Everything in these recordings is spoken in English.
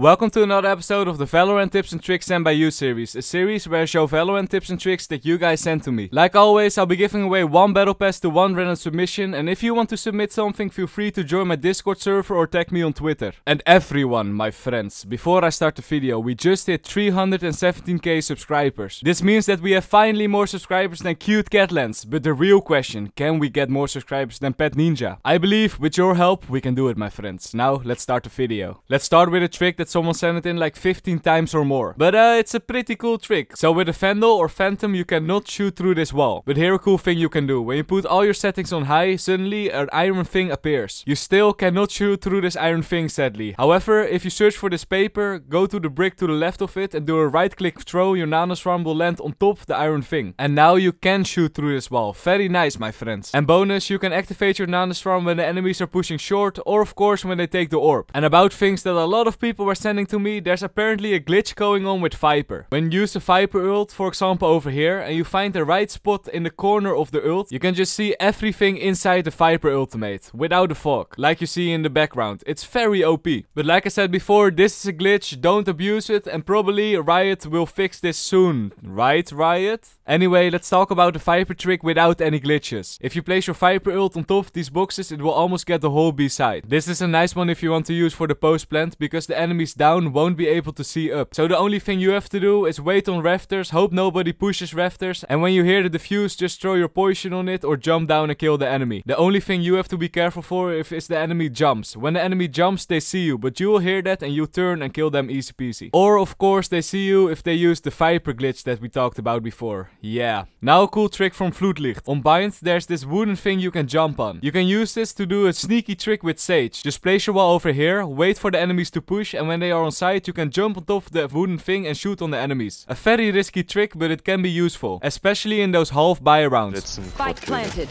Welcome to another episode of the Valorant Tips and Tricks Sent by You series, a series where I show Valorant tips and tricks that you guys send to me. Like always, I'll be giving away one battle pass to one random submission, and if you want to submit something, feel free to join my Discord server or tag me on Twitter. And everyone, my friends, before I start the video, we just hit 317k subscribers. This means that we have finally more subscribers than Cute Catlands, but the real question, can we get more subscribers than Pet Ninja? I believe, with your help, we can do it, my friends. Now, let's start the video. Let's start with a trick that that someone sent it in like 15 times or more. But uh, it's a pretty cool trick. So with a Vandal or Phantom you cannot shoot through this wall. But here a cool thing you can do. When you put all your settings on high, suddenly an iron thing appears. You still cannot shoot through this iron thing sadly. However, if you search for this paper, go to the brick to the left of it and do a right click throw, your nanoswarm will land on top of the iron thing. And now you can shoot through this wall. Very nice my friends. And bonus, you can activate your nanoswarm when the enemies are pushing short or of course when they take the orb. And about things that a lot of people were sending to me, there's apparently a glitch going on with Viper. When you use the Viper ult, for example over here, and you find the right spot in the corner of the ult, you can just see everything inside the Viper ultimate, without the fog, like you see in the background. It's very OP. But like I said before, this is a glitch, don't abuse it, and probably Riot will fix this soon, right Riot? Anyway, let's talk about the Viper trick without any glitches. If you place your Viper ult on top of these boxes, it will almost get the whole B-side. This is a nice one if you want to use for the post plant, because the enemy enemies down won't be able to see up. So the only thing you have to do is wait on rafters, hope nobody pushes rafters, and when you hear the defuse, just throw your poison on it or jump down and kill the enemy. The only thing you have to be careful for if is the enemy jumps. When the enemy jumps, they see you, but you will hear that and you turn and kill them easy peasy. Or of course they see you if they use the Viper glitch that we talked about before. Yeah. Now a cool trick from Flutlicht. On Bind, there's this wooden thing you can jump on. You can use this to do a sneaky trick with Sage. Just place your wall over here, wait for the enemies to push, and when they are on site, you can jump on top of the wooden thing and shoot on the enemies. A very risky trick, but it can be useful, especially in those half buy rounds. Spike planted.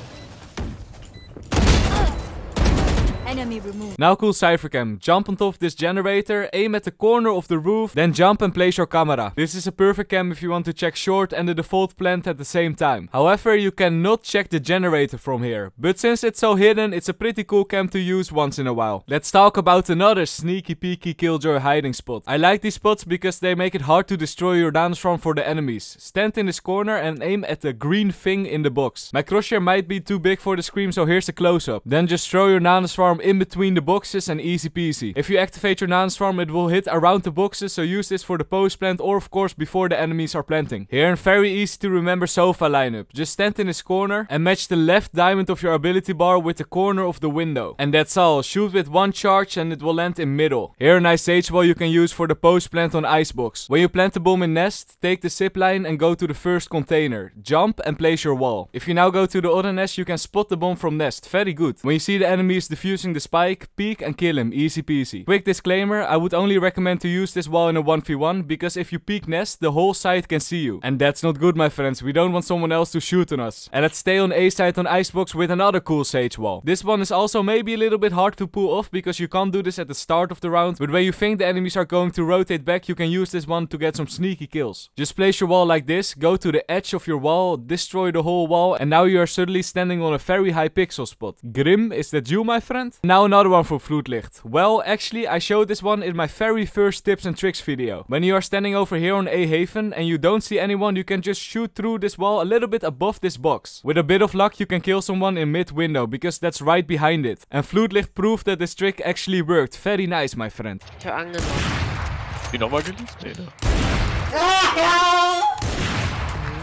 Enemy removed. Now cool Cyphercam. Jump on top of this generator, aim at the corner of the roof, then jump and place your camera. This is a perfect cam if you want to check short and the default plant at the same time. However, you cannot check the generator from here. But since it's so hidden, it's a pretty cool cam to use once in a while. Let's talk about another sneaky peeky killjoy hiding spot. I like these spots because they make it hard to destroy your down from for the enemies. Stand in this corner and aim at the green thing in the box. My crosshair might be too big for the screen, so here's a close-up. Then just throw your Nanoswarm in between the boxes and easy peasy. If you activate your non-transform, it will hit around the boxes, so use this for the post plant or of course before the enemies are planting. Here, and very easy to remember sofa lineup. Just stand in this corner and match the left diamond of your ability bar with the corner of the window. And that's all. Shoot with one charge and it will land in middle. Here, a nice H ball you can use for the post plant on icebox. When you plant the bomb in nest, take the zip line and go to the first container. Jump and place your wall. If you now go to the other nest, you can spot the bomb from nest. Very good. When you see the enemies defusing using the spike, peek and kill him, easy peasy. Quick disclaimer, I would only recommend to use this while in a 1v1, because if you peek nest, the whole side can see you. And that's not good my friends, we don't want someone else to shoot on us. And let's stay on A side on Icebox with another cool Sage Wall. This one is also maybe a little bit hard to pull off, because you can't do this at the start of the round, but when you think the enemies are going to rotate back, you can use this one to get some sneaky kills. Just place your wall like this, go to the edge of your wall, destroy the whole wall, and now you are suddenly standing on a very high pixel spot. Grim, is that you my friend? Now another one for Flutlicht. Well, actually I showed this one in my very first tips and tricks video. When you are standing over here on A Haven and you don't see anyone, you can just shoot through this wall a little bit above this box. With a bit of luck, you can kill someone in mid window because that's right behind it. And Flutlicht proved that this trick actually worked. Very nice, my friend.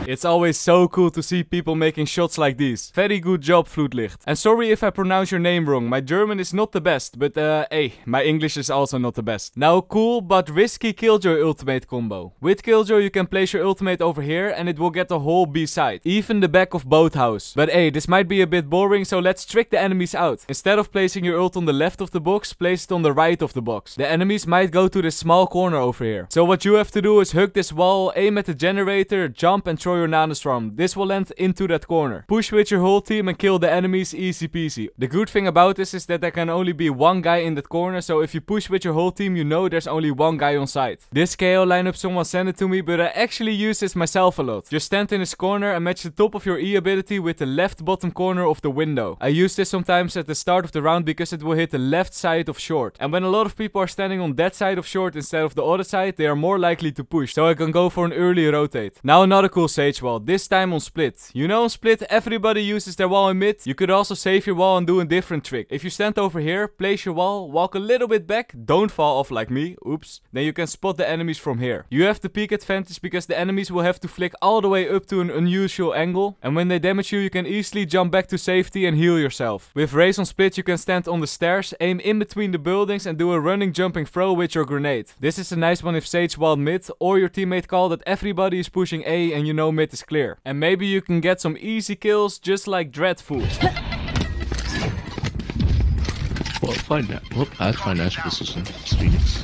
It's always so cool to see people making shots like these. Very good job, Vloedlicht. And sorry if I pronounce your name wrong. My German is not the best, but uh, hey, my English is also not the best. Now, cool but risky Killjoy ultimate combo. With Killjoy, you can place your ultimate over here and it will get the whole B-side. Even the back of both house. But hey, this might be a bit boring, so let's trick the enemies out. Instead of placing your ult on the left of the box, place it on the right of the box. The enemies might go to this small corner over here. So what you have to do is hook this wall, aim at the generator, jump and throw your Nano's This will land into that corner. Push with your whole team and kill the enemies easy peasy. The good thing about this is that there can only be one guy in that corner, so if you push with your whole team, you know there's only one guy on site. This KO lineup someone sent it to me, but I actually use this myself a lot. Just stand in this corner and match the top of your E ability with the left bottom corner of the window. I use this sometimes at the start of the round because it will hit the left side of short. And when a lot of people are standing on that side of short instead of the other side, they are more likely to push, so I can go for an early rotate. Now another cool save stage wall, this time on split. You know on split everybody uses their wall in mid, you could also save your wall and do a different trick. If you stand over here, place your wall, walk a little bit back, don't fall off like me, oops, then you can spot the enemies from here. You have the peak advantage because the enemies will have to flick all the way up to an unusual angle, and when they damage you, you can easily jump back to safety and heal yourself. With race on split, you can stand on the stairs, aim in between the buildings and do a running jumping throw with your grenade. This is a nice one if Sage wall mid, or your teammate call that everybody is pushing A and you know mid is clear. And maybe you can get some easy kills just like Dreadful. Well, find that. I find Position. Phoenix.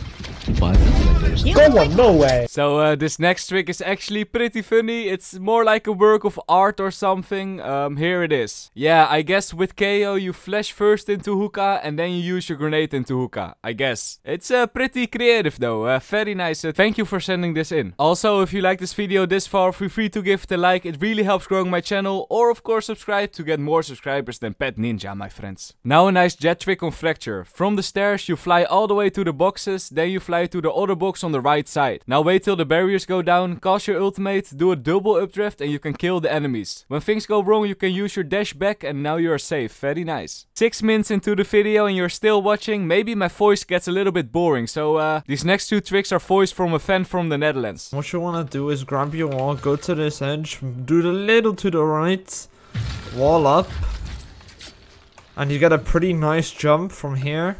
Come on, no way. So uh, this next trick is actually pretty funny. It's more like a work of art or something. Um, here it is. Yeah, I guess with KO you flash first into hookah and then you use your grenade into hookah. I guess. It's uh, pretty creative though. Uh, very nice. Uh, thank you for sending this in. Also, if you like this video this far, feel free to give it a like. It really helps growing my channel. Or of course subscribe to get more subscribers than Pet Ninja, my friends. Now a nice jet trick on Fracture. From the stairs you fly all the way to the boxes, then you fly fly to the other box on the right side. Now wait till the barriers go down, cast your ultimate, do a double updraft and you can kill the enemies. When things go wrong you can use your dash back and now you are safe, very nice. 6 minutes into the video and you're still watching, maybe my voice gets a little bit boring, so uh, these next two tricks are voiced from a fan from the Netherlands. What you wanna do is grab your wall, go to this edge, do a little to the right, wall up, and you get a pretty nice jump from here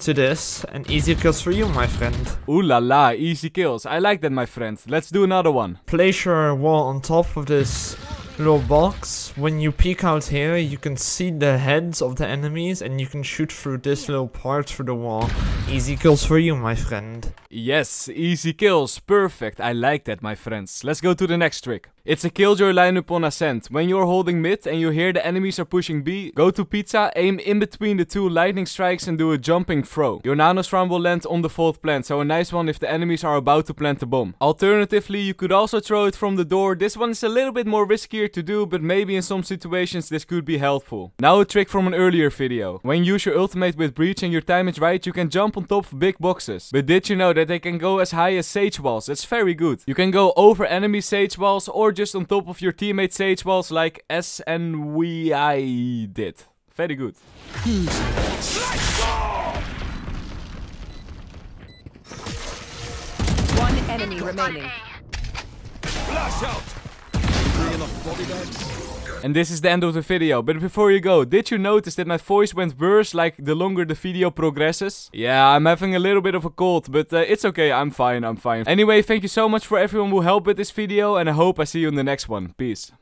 to this and easy kills for you, my friend. Ooh la la, easy kills. I like that, my friend. Let's do another one. Place your wall on top of this little box. When you peek out here, you can see the heads of the enemies and you can shoot through this little part through the wall. Easy kills for you, my friend. Yes, easy kills. Perfect. I like that, my friends. Let's go to the next trick. It's a killjoy line on ascent. When you're holding mid and you hear the enemies are pushing B, go to pizza, aim in between the two lightning strikes and do a jumping throw. Your nanoswarm will land on the fourth plant, so a nice one if the enemies are about to plant the bomb. Alternatively, you could also throw it from the door. This one is a little bit more riskier to do, but maybe in some situations this could be helpful. Now a trick from an earlier video. When you use your ultimate with breach and your time is right, you can jump on top of big boxes. But did you know that they can go as high as sage walls? That's very good. You can go over enemy sage walls or just on top of your teammate Sage Walls like S and we I did. Very good. One enemy remaining. Flash out! Three body bags. And this is the end of the video. But before you go, did you notice that my voice went worse like the longer the video progresses? Yeah, I'm having a little bit of a cold, but uh, it's okay. I'm fine, I'm fine. Anyway, thank you so much for everyone who helped with this video. And I hope I see you in the next one. Peace.